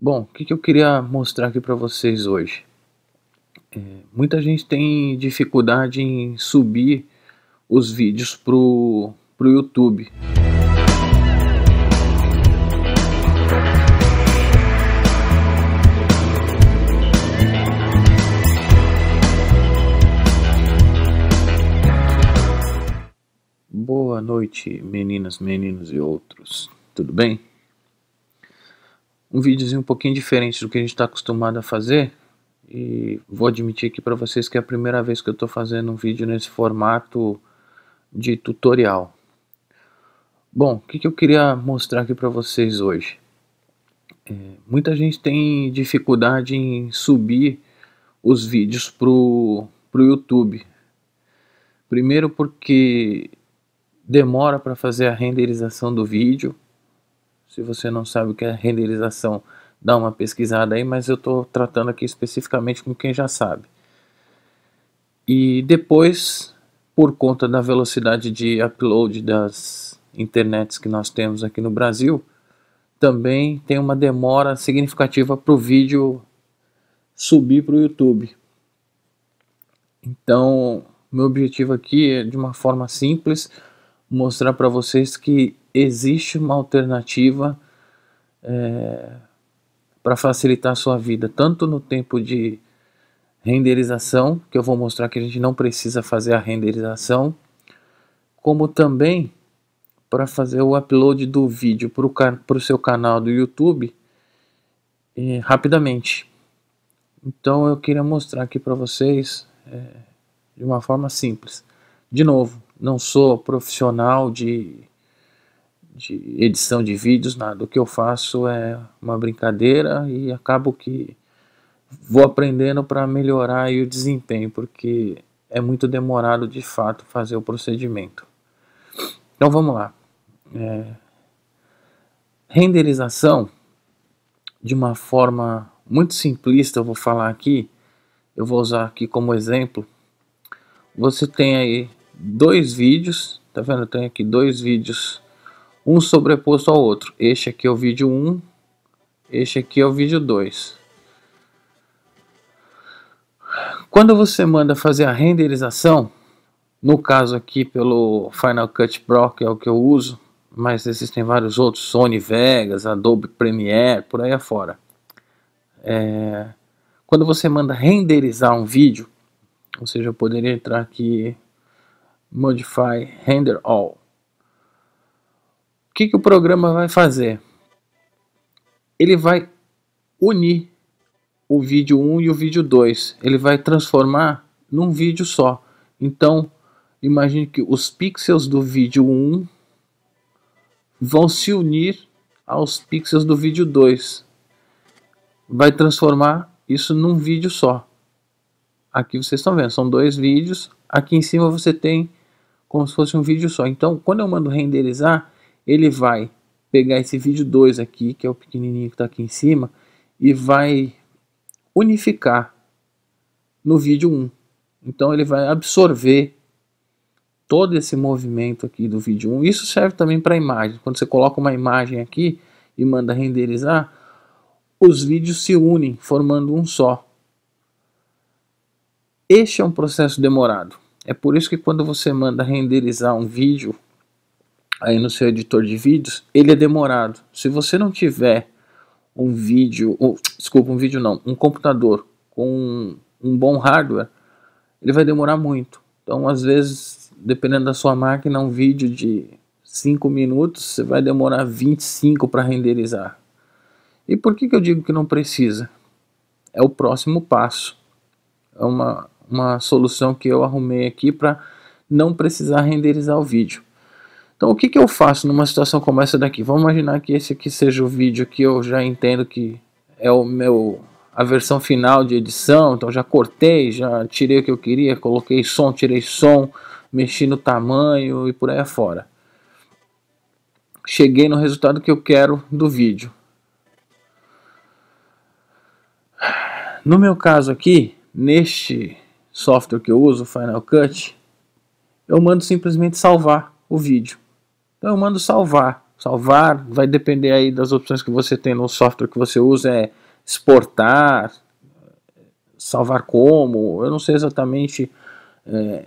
Bom, o que, que, eu queria mostrar aqui para vocês hoje? É, muita gente tem dificuldade em subir os vídeos pro, pro YouTube. Boa noite, meninas, meninos e outros. Tudo bem? um videozinho um pouquinho diferente do que a gente está acostumado a fazer. E vou admitir aqui para vocês que é a primeira vez que eu estou fazendo um vídeo nesse formato de tutorial. Bom, o que, que, eu queria mostrar aqui para vocês hoje? É, muita gente tem dificuldade em subir os vídeos para o YouTube. Primeiro porque demora para fazer a renderização do vídeo se você não sabe o que é renderização, dá uma pesquisada aí, mas eu estou tratando aqui especificamente com quem já sabe. E depois, por conta da velocidade de upload das internets que nós temos aqui no Brasil, também tem uma demora significativa para o vídeo subir para o YouTube. Então, meu objetivo aqui é, de uma forma simples, mostrar para vocês que existe uma alternativa é, para facilitar a sua vida, tanto no tempo de renderização, que eu vou mostrar que a gente não precisa fazer a renderização, como também para fazer o upload do vídeo para o seu canal do YouTube é, rapidamente. Então eu queria mostrar aqui para vocês é, de uma forma simples. De novo, não sou profissional de, de edição de vídeos, nada. O que eu faço é uma brincadeira e acabo que vou aprendendo para melhorar o desempenho, porque é muito demorado de fato fazer o procedimento. Então vamos lá. É, renderização, de uma forma muito simplista, eu vou falar aqui, eu vou usar aqui como exemplo. Você tem aí dois vídeos, tá vendo? Eu tenho aqui dois vídeos, um sobreposto ao outro. Este aqui é o vídeo 1, um, este aqui é o vídeo 2. Quando você manda fazer a renderização, no caso aqui pelo Final Cut Pro, que é o que eu uso, mas existem vários outros, Sony Vegas, Adobe Premiere, por aí afora. É... Quando você manda renderizar um vídeo, ou seja, eu poderia entrar aqui modify render all. O que, que o programa vai fazer? Ele vai unir o vídeo 1 e o vídeo 2. Ele vai transformar num vídeo só. Então, imagine que os pixels do vídeo 1 vão se unir aos pixels do vídeo 2. Vai transformar isso num vídeo só. Aqui vocês estão vendo, são dois vídeos. Aqui em cima você tem como se fosse um vídeo só. Então, quando eu mando renderizar, ele vai pegar esse vídeo 2 aqui, que é o pequenininho que está aqui em cima, e vai unificar no vídeo 1. Um. Então, ele vai absorver todo esse movimento aqui do vídeo 1. Um. Isso serve também para imagem. Quando você coloca uma imagem aqui e manda renderizar, os vídeos se unem, formando um só. Este é um processo demorado. É por isso que quando você manda renderizar um vídeo aí no seu editor de vídeos, ele é demorado. Se você não tiver um vídeo, ou, desculpa, um vídeo não, um computador com um, um bom hardware, ele vai demorar muito. Então, às vezes, dependendo da sua máquina, um vídeo de 5 minutos, você vai demorar 25 para renderizar. E por que, que eu digo que não precisa? É o próximo passo. É uma, uma solução que eu arrumei aqui para não precisar renderizar o vídeo. Então o que, que eu faço numa situação como essa daqui? Vamos imaginar que esse aqui seja o vídeo que eu já entendo que é o meu a versão final de edição, então já cortei, já tirei o que eu queria, coloquei som, tirei som, mexi no tamanho e por aí afora. Cheguei no resultado que eu quero do vídeo. No meu caso aqui, neste software que eu uso, Final Cut, eu mando simplesmente salvar o vídeo. Então eu mando salvar. Salvar vai depender aí das opções que você tem no software que você usa, é exportar, salvar como, eu não sei exatamente é,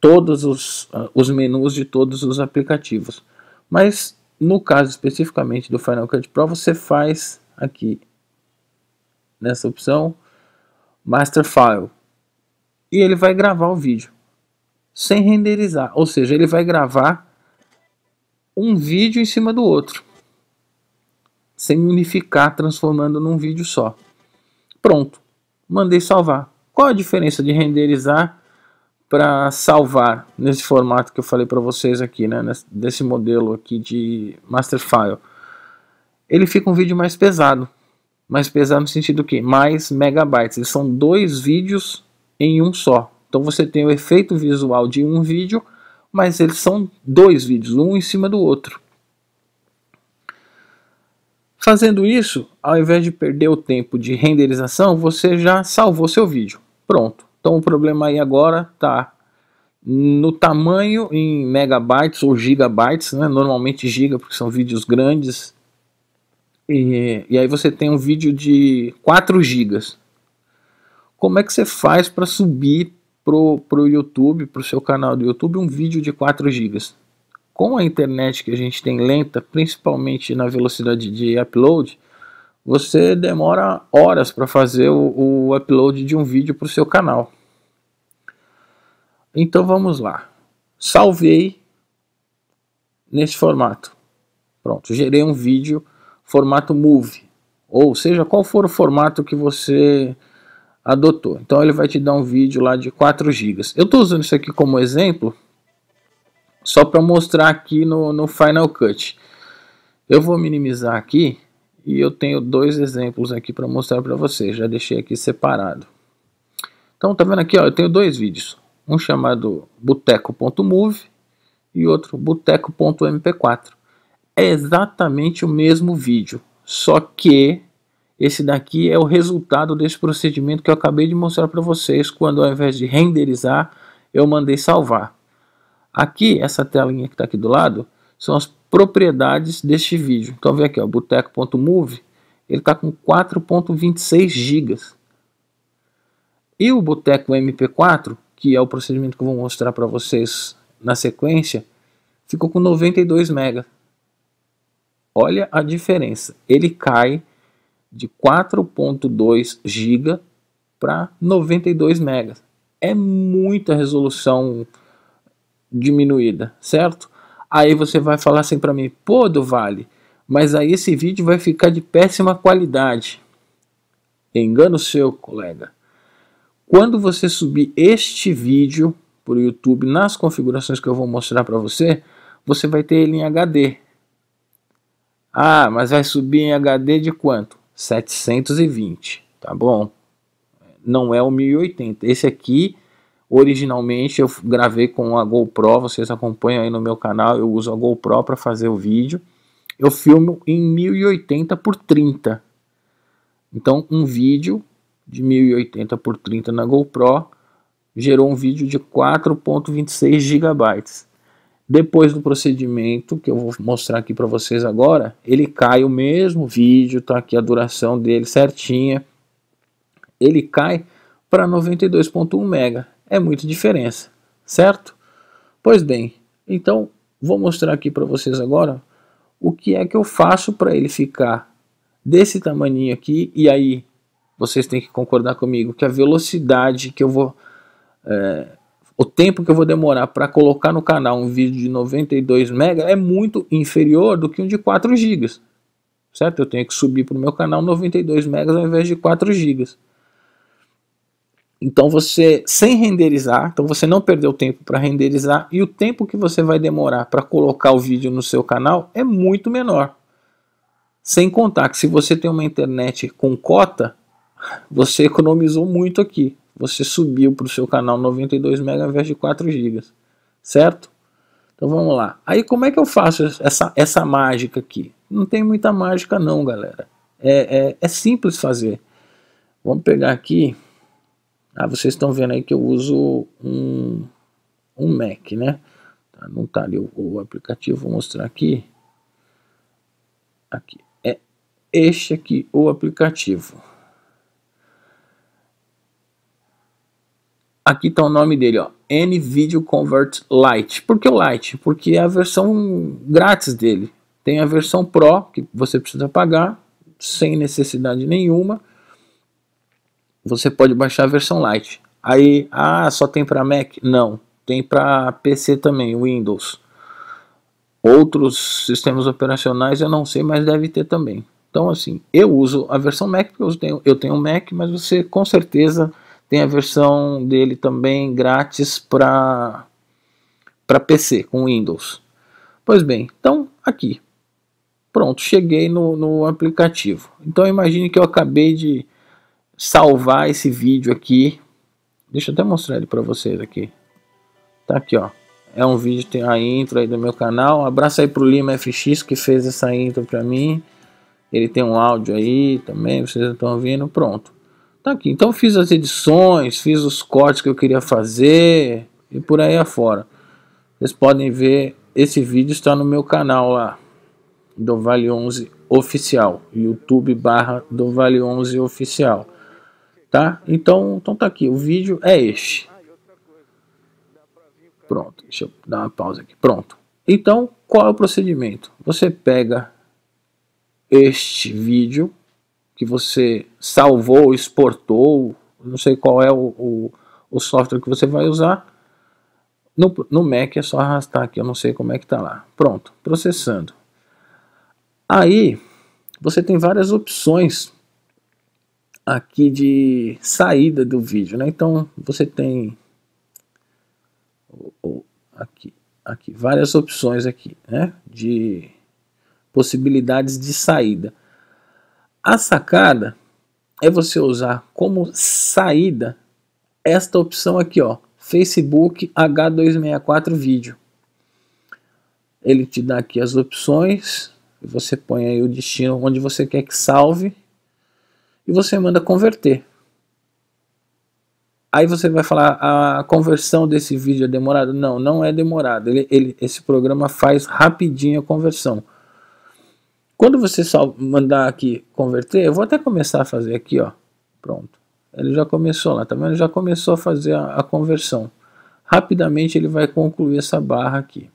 todos os, ah, os menus de todos os aplicativos. Mas no caso especificamente do Final Cut Pro, você faz aqui nessa opção Master File e ele vai gravar o vídeo sem renderizar, ou seja, ele vai gravar um vídeo em cima do outro, sem unificar, transformando num vídeo só. Pronto, mandei salvar. Qual a diferença de renderizar para salvar nesse formato que eu falei para vocês aqui, né, desse modelo aqui de master file? Ele fica um vídeo mais pesado, mais pesado no sentido que mais megabytes. Eles são dois vídeos em um só. Então você tem o efeito visual de um vídeo, mas eles são dois vídeos, um em cima do outro. Fazendo isso, ao invés de perder o tempo de renderização, você já salvou seu vídeo. Pronto. Então o problema aí agora está no tamanho em megabytes ou gigabytes, né? normalmente giga porque são vídeos grandes. E, e aí você tem um vídeo de 4 gigas como é que você faz para subir pro, pro YouTube, pro seu canal do YouTube, um vídeo de 4 GB. Com a internet que a gente tem lenta, principalmente na velocidade de upload, você demora horas para fazer o, o, upload de um vídeo para o seu canal. Então vamos lá. Salvei nesse formato. Pronto, gerei um vídeo formato Move. Ou seja, qual for o formato que você adotou. Então ele vai te dar um vídeo lá de 4 GB. Eu estou usando isso aqui como exemplo só para mostrar aqui no, no Final Cut. Eu vou minimizar aqui e eu tenho dois exemplos aqui para mostrar para vocês. Já deixei aqui separado. Então tá vendo aqui, ó, eu tenho dois vídeos. Um chamado boteco.move e outro boteco.mp4. É exatamente o mesmo vídeo, só que esse daqui é o resultado desse procedimento que eu acabei de mostrar para vocês, quando ao invés de renderizar, eu mandei salvar. Aqui, essa telinha que está aqui do lado, são as propriedades deste vídeo. Então vem aqui, o boteco.move, ele está com 4.26 GB. E o boteco MP4, que é o procedimento que eu vou mostrar para vocês na sequência, ficou com 92 MB. Olha a diferença. Ele cai de 4.2 GB para 92 MB. É muita resolução diminuída, certo? Aí você vai falar assim para mim, pô, do Vale, mas aí esse vídeo vai ficar de péssima qualidade. Engano seu, colega. Quando você subir este vídeo para o YouTube nas configurações que eu vou mostrar para você, você vai ter ele em HD. Ah, mas vai subir em HD de quanto? 720, tá bom? Não é o 1080. Esse aqui, originalmente, eu gravei com a GoPro, vocês acompanham aí no meu canal, eu uso a GoPro para fazer o vídeo. Eu filmo em 1080 por 30. Então, um vídeo de 1080 por 30 na GoPro gerou um vídeo de 4.26 GB. Depois do procedimento, que eu vou mostrar aqui para vocês agora, ele cai o mesmo vídeo, tá aqui a duração dele certinha. Ele cai para 92.1 mega. É muita diferença, certo? Pois bem, então vou mostrar aqui para vocês agora o que é que eu faço para ele ficar desse tamanho aqui e aí vocês têm que concordar comigo que a velocidade que eu vou é, o tempo que eu vou demorar para colocar no canal um vídeo de 92 MB é muito inferior do que um de 4 GB. Certo? Eu tenho que subir para o meu canal 92 MB ao invés de 4 GB. Então você, sem renderizar, então você não perdeu tempo para renderizar e o tempo que você vai demorar para colocar o vídeo no seu canal é muito menor. Sem contar que se você tem uma internet com cota, você economizou muito aqui você subiu para o seu canal 92 MB ao invés de 4 GB, certo? Então vamos lá. Aí como é que eu faço essa, essa mágica aqui? Não tem muita mágica não, galera. É, é, é simples fazer. Vamos pegar aqui. Ah, vocês estão vendo aí que eu uso um, um Mac, né? Tá, não tá ali o, o aplicativo, vou mostrar aqui. Aqui. É este aqui o aplicativo. Aqui está o nome dele, ó, Video Convert Lite. Por que o Lite? Porque é a versão grátis dele. Tem a versão Pro, que você precisa pagar, sem necessidade nenhuma. Você pode baixar a versão Lite. Aí, ah, só tem para Mac? Não, tem para PC também, Windows. Outros sistemas operacionais eu não sei, mas deve ter também. Então, assim, eu uso a versão Mac, porque eu tenho, eu tenho um Mac, mas você com certeza tem a versão dele também grátis para para PC com Windows. Pois bem, então aqui. Pronto, cheguei no, no aplicativo. Então imagine que eu acabei de salvar esse vídeo aqui. Deixa eu até mostrar ele para vocês aqui. Tá aqui, ó. É um vídeo, tem a intro aí do meu canal. Um abraço aí pro Lima FX que fez essa intro para mim. Ele tem um áudio aí também, vocês estão ouvindo. Pronto. Tá aqui. Então fiz as edições, fiz os cortes que eu queria fazer e por aí afora. Vocês podem ver, esse vídeo está no meu canal lá, do Vale 11 Oficial, YouTube barra do Vale 11 Oficial. Tá? Então, então tá aqui, o vídeo é este. Pronto, deixa eu dar uma pausa aqui. Pronto. Então, qual é o procedimento? Você pega este vídeo que você salvou, exportou, não sei qual é o, o, o software que você vai usar. No, no Mac é só arrastar aqui, eu não sei como é que está lá. Pronto, processando. Aí você tem várias opções aqui de saída do vídeo, né? Então você tem aqui, aqui várias opções aqui, né? De possibilidades de saída. A sacada é você usar como saída esta opção aqui, ó, Facebook H264 vídeo. Ele te dá aqui as opções, você põe aí o destino onde você quer que salve e você manda converter. Aí você vai falar a conversão desse vídeo é demorada? Não, não é demorada. Ele, ele, esse programa faz rapidinho a conversão. Quando você só mandar aqui converter, eu vou até começar a fazer aqui, ó. Pronto. Ele já começou lá, tá vendo? Ele já começou a fazer a, a conversão. Rapidamente ele vai concluir essa barra aqui.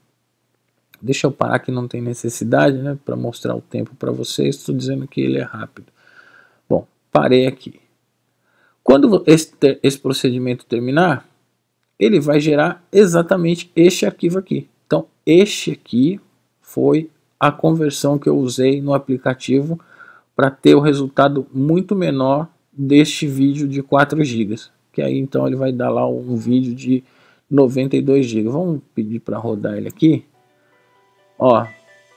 Deixa eu parar que não tem necessidade, né, para mostrar o tempo para vocês. Estou dizendo que ele é rápido. Bom, parei aqui. Quando esse, esse procedimento terminar, ele vai gerar exatamente este arquivo aqui. Então, este aqui foi a conversão que eu usei no aplicativo para ter o resultado muito menor deste vídeo de 4 GB. Que aí então ele vai dar lá um vídeo de 92 GB. Vamos pedir para rodar ele aqui. Ó,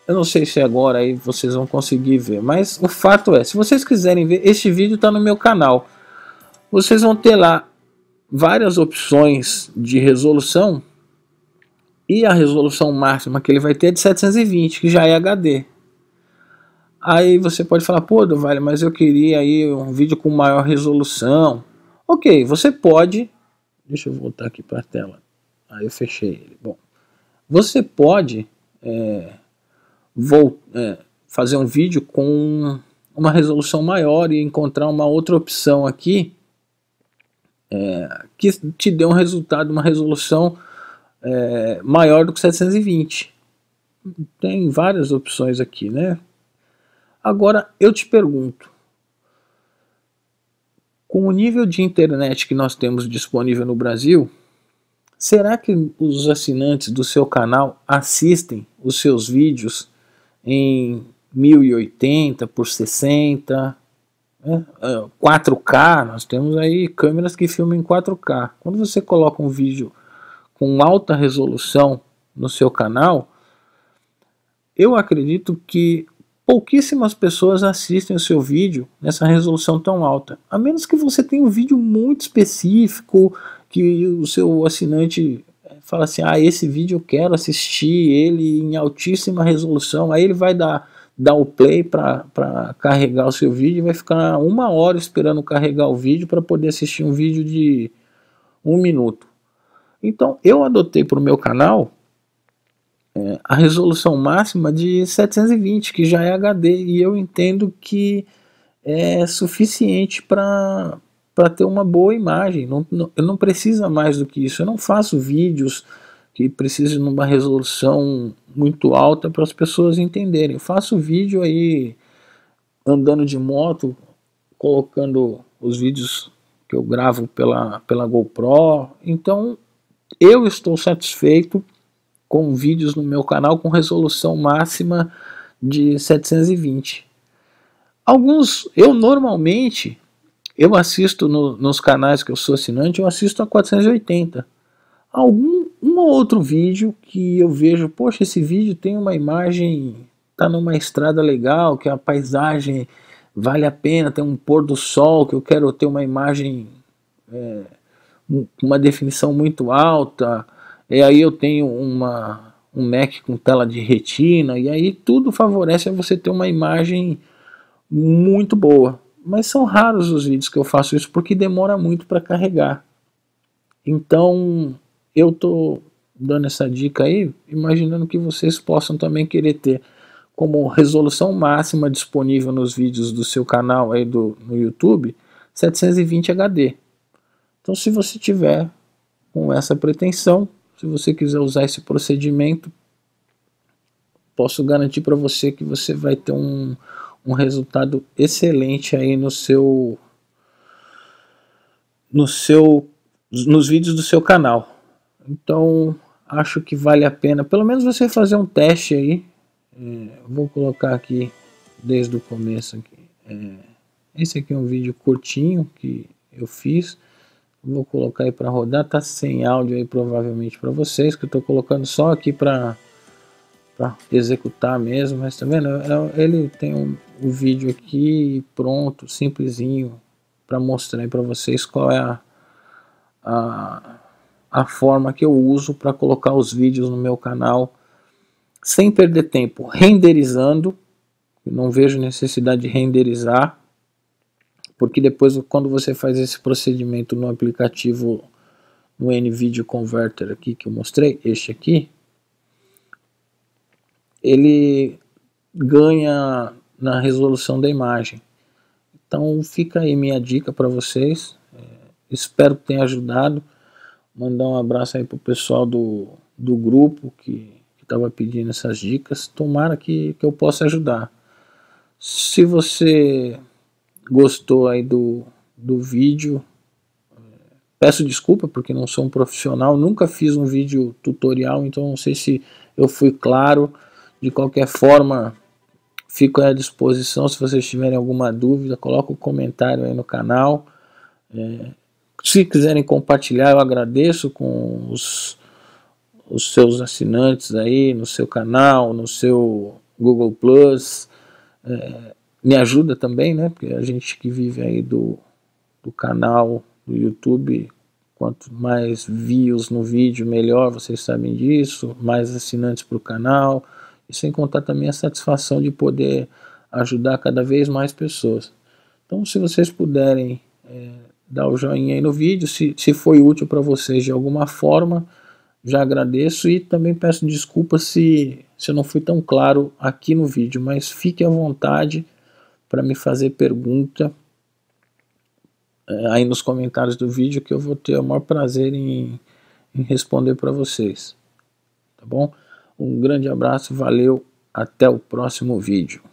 eu não sei se agora aí vocês vão conseguir ver, mas o fato é, se vocês quiserem ver, este vídeo está no meu canal. Vocês vão ter lá várias opções de resolução e a resolução máxima que ele vai ter é de 720, que já é HD. Aí você pode falar, pô, Vale, mas eu queria aí um vídeo com maior resolução. Ok, você pode. Deixa eu voltar aqui para a tela. Aí eu fechei ele. Bom, você pode é, vou, é, fazer um vídeo com uma resolução maior e encontrar uma outra opção aqui é, que te dê um resultado, uma resolução é, maior do que 720. Tem várias opções aqui, né? Agora eu te pergunto, com o nível de internet que nós temos disponível no Brasil, será que os assinantes do seu canal assistem os seus vídeos em 1080 por 60, 4K? É, é, nós temos aí câmeras que filmam em 4K. Quando você coloca um vídeo com alta resolução no seu canal, eu acredito que pouquíssimas pessoas assistem o seu vídeo nessa resolução tão alta. A menos que você tenha um vídeo muito específico, que o seu assinante eh, fala assim: ah, esse vídeo eu quero assistir ele em altíssima resolução. Aí ele vai dar, dar o play para carregar o seu vídeo e vai ficar uma hora esperando carregar o vídeo para poder assistir um vídeo de um minuto. Então eu adotei para o meu canal é, a resolução máxima de 720, que já é HD, e eu entendo que é suficiente para para ter uma boa imagem. Não, não, eu não precisa mais do que isso. Eu não faço vídeos que precisem de uma resolução muito alta para as pessoas entenderem. Eu faço vídeo aí andando de moto, colocando os vídeos que eu gravo pela, pela GoPro. Então eu estou satisfeito com vídeos no meu canal com resolução máxima de 720. Alguns, eu normalmente, eu assisto no, nos canais que eu sou assinante, eu assisto a 480. Algum um ou outro vídeo que eu vejo, poxa, esse vídeo tem uma imagem, tá numa estrada legal, que a paisagem vale a pena, tem um pôr do sol, que eu quero ter uma imagem é, uma definição muito alta, e aí eu tenho uma, um Mac com tela de retina, e aí tudo favorece a você ter uma imagem muito boa. Mas são raros os vídeos que eu faço isso porque demora muito para carregar. Então eu tô dando essa dica aí, imaginando que vocês possam também querer ter como resolução máxima disponível nos vídeos do seu canal aí do, no YouTube 720 HD. Então, se você tiver com essa pretensão, se você quiser usar esse procedimento, posso garantir para você que você vai ter um, um resultado excelente aí no seu no seu nos vídeos do seu canal. Então, acho que vale a pena, pelo menos você fazer um teste aí. É, vou colocar aqui desde o começo aqui. É, esse aqui é um vídeo curtinho que eu fiz. Vou colocar aí para rodar, tá sem áudio aí provavelmente para vocês, que eu estou colocando só aqui para para executar mesmo, mas tá vendo? É, é, ele tem um, um vídeo aqui pronto, simplesinho, para mostrar aí para vocês qual é a, a, a forma que eu uso para colocar os vídeos no meu canal sem perder tempo renderizando, não vejo necessidade de renderizar, porque depois quando você faz esse procedimento no aplicativo no NVIDIA Converter aqui que eu mostrei, este aqui, ele ganha na resolução da imagem. Então fica aí minha dica para vocês, é, espero que tenha ajudado, mandar um abraço aí para o pessoal do, do grupo que estava pedindo essas dicas, tomara que, que eu possa ajudar. Se você gostou aí do, do vídeo, peço desculpa porque não sou um profissional, nunca fiz um vídeo tutorial, então não sei se eu fui claro. De qualquer forma, fico à disposição se vocês tiverem alguma dúvida, coloca um comentário aí no canal. É, se quiserem compartilhar, eu agradeço com os, os seus assinantes aí no seu canal, no seu Google Plus. É, me ajuda também, né? Porque a gente que vive aí do, do canal do YouTube, quanto mais views no vídeo, melhor, vocês sabem disso, mais assinantes para o canal, e sem contar também a satisfação de poder ajudar cada vez mais pessoas. Então, se vocês puderem é, dar o joinha aí no vídeo, se, se foi útil para vocês de alguma forma, já agradeço e também peço desculpas se, se eu não fui tão claro aqui no vídeo, mas fique à vontade para me fazer pergunta é, aí nos comentários do vídeo que eu vou ter o maior prazer em, em responder para vocês. Tá bom? Um grande abraço, valeu, até o próximo vídeo.